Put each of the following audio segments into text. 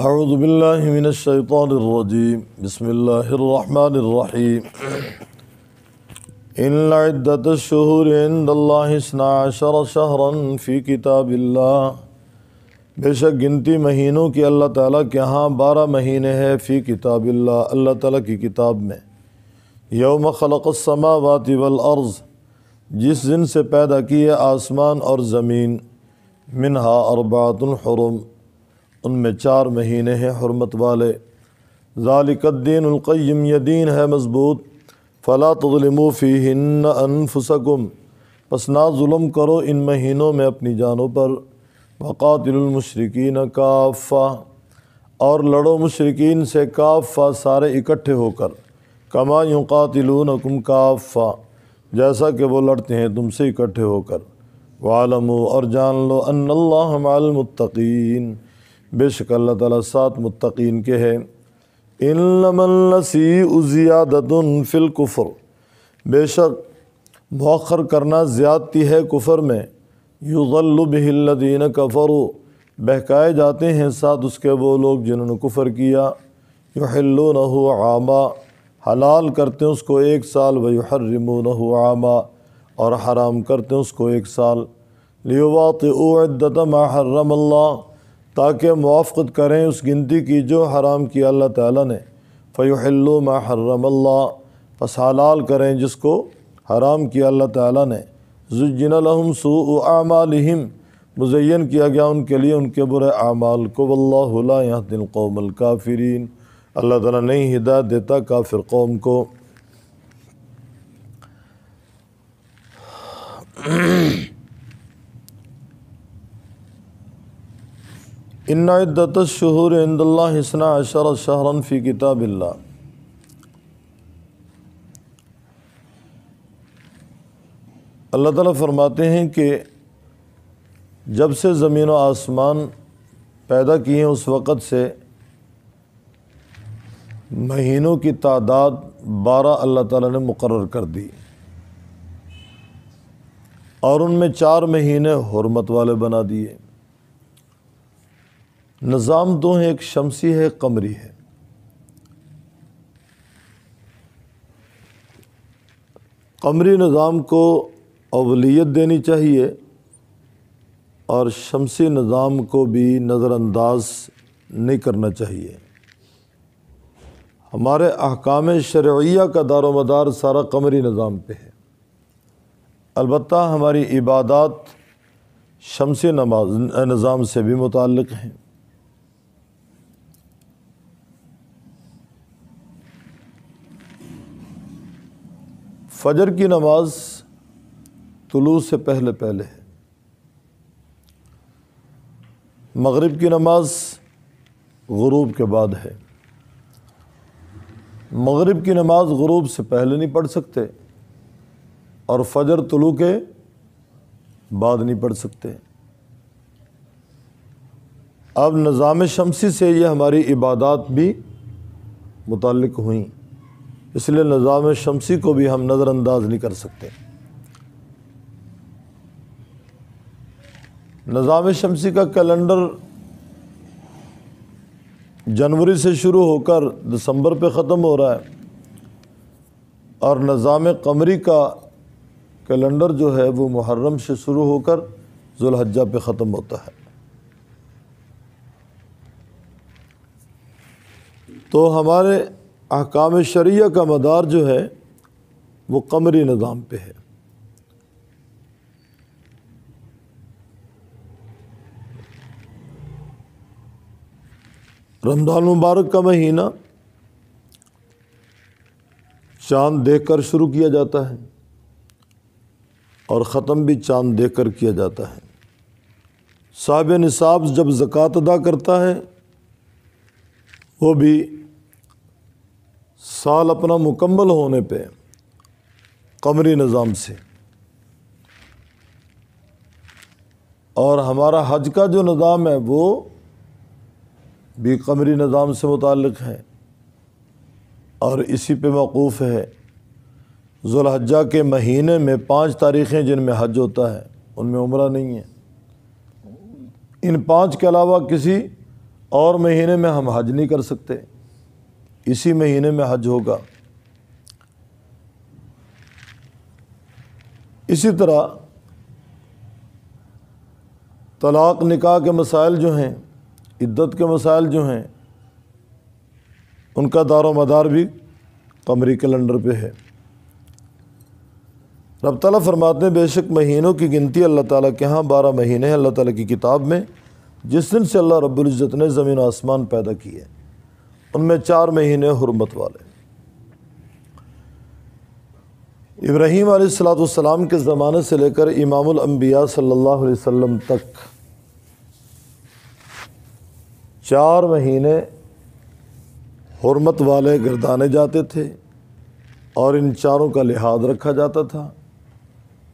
أعوذ بالله من الشيطان الرجيم بسم الله الرحمن الرحيم إن عدة الشهور عند الله اثنا عشر شهرا في كتاب الله बेशक गिनती महीनों की अल्लाह ताला के यहाँ बारह महीने हैं फ़ी किताब अल्लाह अल्लाह ताला की किताब में यौम खलकसमा वाति अर्ज़ जिस दिन से पैदा किए आसमान और ज़मीन मिनहा अरबातुल हरम उनमें चार महीने हैं हरमत वाले ज़ालिकद्दीनकैम ये है मज़बूत फ़ला तलमूफ़ी हन्न अनफसकुम बस ना जुल्म करो इन महीनों में अपनी जानों पर वक़ातलमशरकिन काफ़ा और लड़ो मशरकिन से काफ़ा सारे इकट्ठे होकर कमा युकातिलूनकुम काफ़ा जैसा कि वो लड़ते हैं तुमसे इकट्ठे होकर वालमो और जान लो अनल्लामतकीन बेशक अल्लाह ताला सात मुत्तकीन के हैं इनसी ज़्यादतन फ़िल कुफ़र बेशक मौखर करना ज़्यादती है कुफ़र में युज़ल्लबिल्लिन कफ़र बहकाए जाते हैं साथ उसके वो लोग जिन्होंने कुफ़र किया युहल्लो आमा हलाल करते हैं उसको एक साल व युहरमो आमा और हराम करते हैं उसको एक साल लियोवात उद्दत महर्रम ताकि मुआफ़त करें उस गिनती की जो हराम किया अल्लाह ताला ने फ़युहल्लु महर्रमल्ला बस हलाल करें जिसको हराम किया अल्लाह ताला ने जुजनलहम सू मुजैन किया गया उनके लिए उनके बुरे आमाल को वल्ला दिल कौमल काफरीन अल्लाह ताला नहीं हिदायत देता काफिर कौम को इन्नादतशहूर हिसना अशर शहरन फ़ी किताबिल्ला अल्लाह ताला फरमाते हैं कि जब से ज़मीन व आसमान पैदा किए हैं उस वक़्त से महीनों की तादाद बारह अल्लाह ताला ने मुकर कर दी और उनमें चार महीने हरमत वाले बना दिए निज़ाम दो हैं एक शमसी है एक कमरी है कमरी निज़ाम को अवलियत देनी चाहिए और शमसी निज़ाम को भी नज़रअंदाज नहीं करना चाहिए हमारे अहकाम शर्या का दारो मदार सारा कमरी निज़ाम पे है अलबत् हमारी इबादत शमसी नमाज निज़ाम से भी मुतक़ हैं फजर की नमाज तुलू से पहले पहले है मगरिब की नमाज गरूब के बाद है मगरिब की नमाज गरूब से पहले नहीं पढ़ सकते और फजर तुलू के बाद नहीं पढ़ सकते अब निज़ाम शमसी से ये हमारी इबादत भी मुतल हुई इसलिए निज़ाम शमसी को भी हम नज़रअंदाज नहीं कर सकते निज़ाम शमसी का कैलेंडर जनवरी से शुरू होकर दिसंबर पे ख़त्म हो रहा है और निज़ाम कमरी का कैलेंडर जो है वो मुहर्रम से शुरू होकर जुल्हजा पे ख़त्म होता है तो हमारे अहकाम शरिया का मदार जो है वो कमरी निज़ाम पे है रमज़ान मुबारक का महीना चांद देखकर शुरू किया जाता है और ख़त्म भी चांद देखकर किया जाता है साहब निसाब जब ज़क़़त अदा करता है वो भी साल अपना मुकम्मल होने पे कमरी निज़ाम से और हमारा हज का जो निज़ाम है वो भी कमरी निज़ाम से मुतक़ है और इसी पे मौकूफ़ है जुल्हजा के महीने में पाँच तारीखें जिनमें हज होता है उनमें उम्र नहीं है इन पाँच के अलावा किसी और महीने में हम हज नहीं कर सकते इसी महीने में हज होगा इसी तरह तलाक़ निकाह के मसाइल जो हैं इद्दत के मसाइल जो हैं उनका दारो मदार भी कमरी कैलेंडर पे है रब तला फरमाते हैं बेशक महीनों की गिनती अल्लाह ताला के यहाँ बारह महीने हैं अल्लाह ताला की किताब में जिस दिन से अल्लाह रब्ज़त ने ज़मीन आसमान पैदा किए उनमें चार महीने हरमत वाले इब्राहिम सलाम के ज़माने से लेकर इमामबिया सल्ला वम तक चार महीने हरमत वाले गर्दाने जाते थे और इन चारों का लिहाज रखा जाता था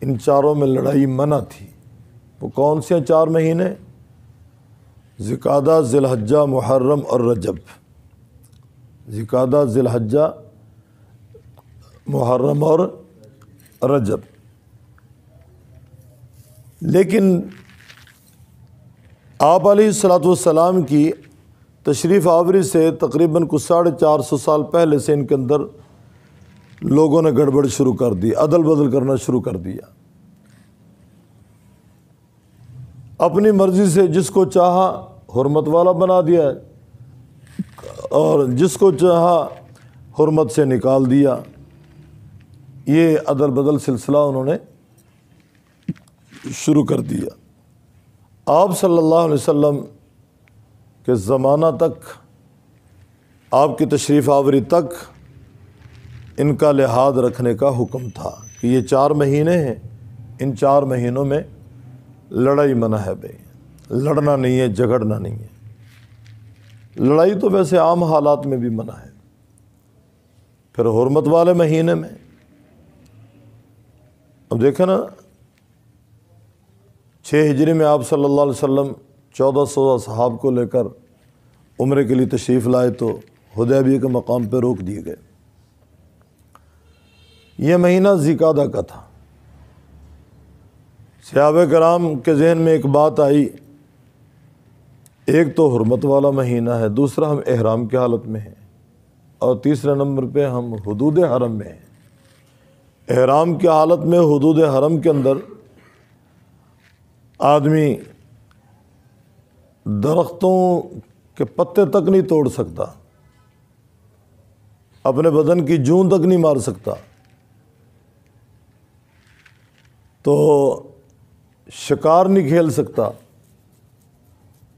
इन चारों में लड़ाई मना थी वो कौन से चार महीने ज़िकादा ज़िलहजा मुहर्रम और रजब जिकादा ज़िलहजा मुहर्रम और रजब लेकिन आप सलाम की तशरीफ़ आवरी से तकरीबन कुछ साढ़े चार सौ साल पहले से इनके अंदर लोगों ने गड़बड़ शुरू कर दी अदल बदल करना शुरू कर दिया अपनी मर्ज़ी से जिसको चाहा हरमत वाला बना दिया और जिसको चाहा हरमत से निकाल दिया ये अदल बदल सिलसिला उन्होंने शुरू कर दिया आप सल्लल्लाहु अलैहि वसल्लम के ज़माना तक आपकी तशरीफ़ आवरी तक इनका लिहाज रखने का हुक्म था कि ये चार महीने हैं इन चार महीनों में लड़ाई मना है भाई लड़ना नहीं है झगड़ना नहीं है लड़ाई तो वैसे आम हालात में भी मना है फिर हरमत वाले महीने में अब देखें ना छः हिजरी में आप सल्लल्लाहु अलैहि वसल्लम चौदह सौ साहब को लेकर उम्र के लिए तशरीफ़ लाए तो हदैबिया के मकाम पर रोक दिए गए यह महीना जिकादा का था सयाब कराम के जहन में एक बात आई एक तो हरमत वाला महीना है दूसरा हम एहराम की हालत में हैं और तीसरे नंबर पे हम हदूद हरम में हैं एहराम की हालत में हदूद हरम के अंदर आदमी दरख्तों के पत्ते तक नहीं तोड़ सकता अपने बदन की जून तक नहीं मार सकता तो शिकार नहीं खेल सकता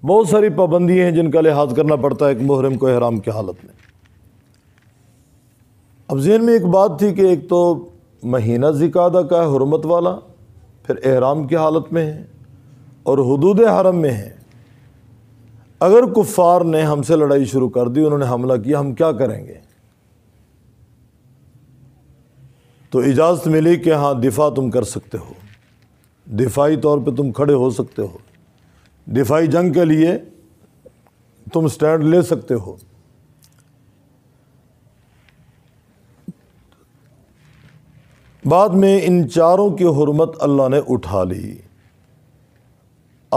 बहुत सारी पाबंदियाँ हैं जिनका लिहाज करना पड़ता है एक मुहरम को हराम की हालत में अब जहन में एक बात थी कि एक तो महीना जिकादा का है हरमत वाला फिर एहराम की हालत में है और हदूद हरम में है अगर कुफ़ार ने हमसे लड़ाई शुरू कर दी उन्होंने हमला किया हम क्या करेंगे तो इजाज़त मिली कि हाँ दिफा तुम कर सकते हो दिफाई तौर पे तुम खड़े हो सकते हो दिफाई जंग के लिए तुम स्टैंड ले सकते हो बाद में इन चारों की हरमत अल्लाह ने उठा ली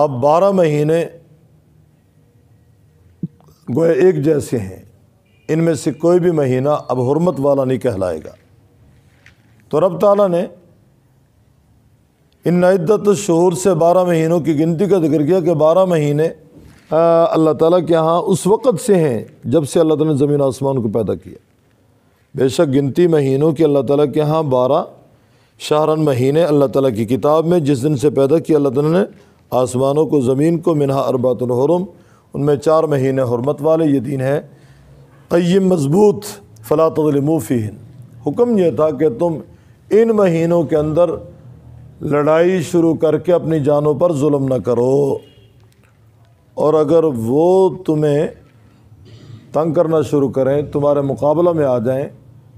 अब बारह महीने गोए एक जैसे हैं इनमें से कोई भी महीना अब हरमत वाला नहीं कहलाएगा तो रब ताला ने इन नदत शहूर से बारह महीनों की गिनती का जिक्र किया कि बारह महीने अल्लाह ताला के यहाँ उस वक़्त से हैं जब से अल्लाह ताला ने ज़मीन आसमान को पैदा किया बेशक गिनती महीनों की अल्लाह ताला के यहाँ बारह शाहरन महीने अल्लाह ताला की किताब में जिस दिन से पैदा किया अल्लाह ताला ने आसमानों को ज़मीन को मिनहा अरबातरम उनमें चार महीने हरमत वाले ये दिन है तयम मजबूत फ़लातलमूफ़ी हुक्म यह था कि तुम इन महीनों के अंदर लड़ाई शुरू करके अपनी जानों पर जुल्म न करो और अगर वो तुम्हें तंग करना शुरू करें तुम्हारे मुकाबला में आ जाएं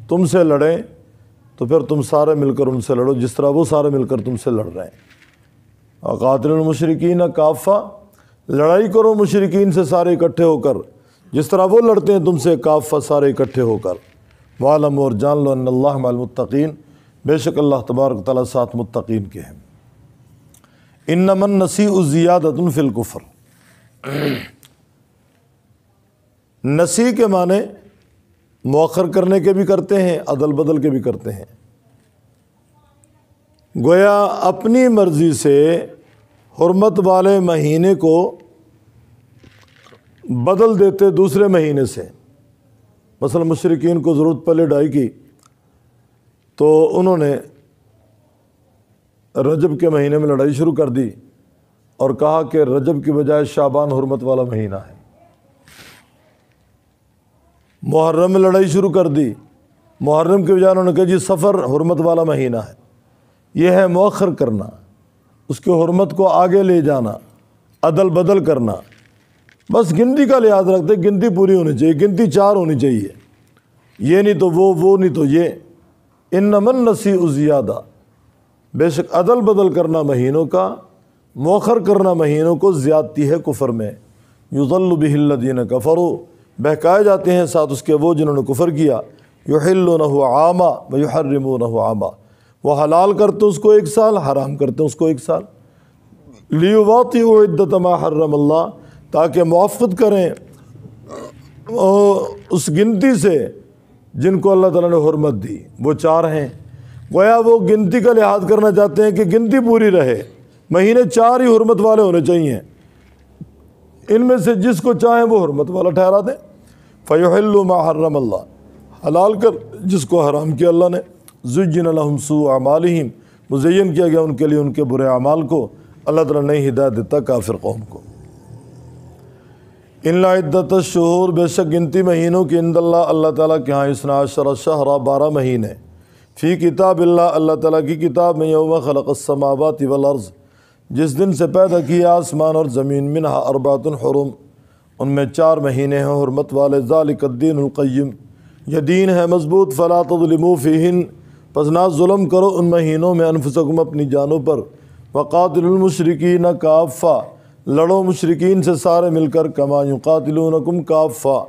तुमसे लड़ें तो फिर तुम सारे मिलकर उनसे लड़ो जिस तरह वो सारे मिलकर तुमसे लड़ रहे हैं अकातलमशरकिन काफ़ा लड़ाई करो मशरकिन से सारे इकट्ठे होकर जिस तरह वो लड़ते हैं तुमसे काफ़ा सारे इकट्ठे होकर वालम और जान लो अल्लाह मालमतकीन बेशक अल्लाह तबारक ताली सात मुतकीन के हैं इन नमन नसी ज़ियादतफ़िलकुफ़र नसी के माने मौखर करने के भी करते हैं अदल बदल के भी करते हैं गोया अपनी मर्ज़ी से हरमत वाले महीने को बदल देते दूसरे महीने से मसल मशरकिन को ज़रूरत पहले ढाई की तो उन्होंने रजब के महीने में लड़ाई शुरू कर दी और कहा कि रजब की बजाय शाबान हरमत वाला महीना है मुहर्रम में लड़ाई शुरू कर दी मुहर्रम के बजाय उन्होंने कहा जी सफ़र हरमत वाला महीना है यह है मौखर करना उसके हरमत को आगे ले जाना अदल बदल करना बस गिनती का लिहाज रखते गिनती पूरी होनी चाहिए गिनती चार होनी चाहिए ये नहीं तो वो वो नहीं तो ये इन नमन नसी ज़्यादा बेशक अदल बदल करना महीनों का मौखर करना महीनों को ज़्यादती है कुफर में युजल्बिल्लिन कफ़रो बहकाए जाते हैं साथ उसके वो जिन्होंने कुफर किया युहिल्लो न हुआ आमा व युहरमो न आमा वह हलाल करते उसको एक साल हराम करते उसको एक साल लियुवाती इद्दतमा हर्रमल्ला ताकि मुआफ़त करें उस गिनती से जिनको अल्लाह ताला ने हरमत दी वो चार हैं गोया वो गिनती का लिहाज करना चाहते हैं कि गिनती पूरी रहे महीने चार ही हरमत वाले होने चाहिए इनमें से जिसको चाहें वो हरमत वाला ठहरा दें फ़ैल हर्रम अल्लाह हलाल कर जिसको हराम किया अल्लाह ने जुजिनसू अमालम मुजैन किया गया उनके लिए उनके बुरे अमाल को अल्लाह ताला ने हिदायत देता काफिर कौम को इलादत शहूर बेशक गिनती महीनों की इंदल्ला अल्लाह ताला के यहाँ इसनाशर शहरा बारह महीने फ़ी किताब अल्लाह ताला की किताब में यौम वल अर्ज़ जिस दिन से पैदा किया आसमान और ज़मीन मिन अरबातन हरुम उनमें चार महीने हैं हरमत वाले ज़ालिकद्दीनकैम यह दीन है मजबूत फ़लातमूफ़िन पस ना जुल्म करो उन महीनों में अनफसकुम अपनी जानों पर वक़ातमशरकी न काफ़ा लड़ो मशरकिन से सारे मिलकर कमा नकुम काफ़ा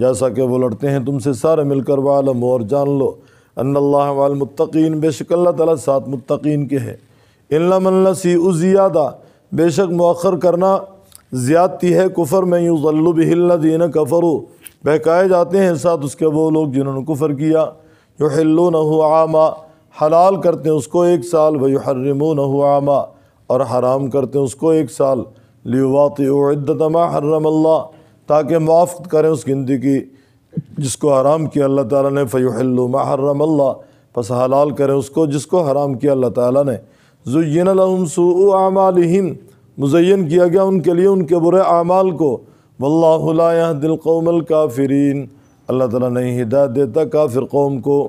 जैसा कि वो लड़ते हैं तुमसे सारे मिलकर वालम और जान लो अल्लाहमतकीन बेशक अल्लाह ताली सात मुतकीन के है इनसी उजियादा बेशक मौखर करना ज़्यादती है कुफ़र में यूँ यूज़ल्लुबहिल्लादीन कफ़रू बहकाए जाते हैं साथ उसके वो लोग जिन्होंने कुफ़र किया जो हिल्लो न आमा हलाल करते हैं उसको एक साल वह हर्रमो न आमा और हराम करते हैं उसको एक साल लिवातमा हर्रमल्ला ताकि माफ़ करें उस गिनती की जिसको हराम किया अल्लाह ताला ने फ़युल्लुमा हर्रमल्ला बस हलाल करें उसको जिसको हराम किया अल्लाह ताला ने जुयन लहमसूआमालहम मुजैन किया गया उनके लिए उनके बुरे आमाल को वल्ला दिल कौमल काफरीन अल्लाह ताला नहीं हिदायत देता काफिर कौम को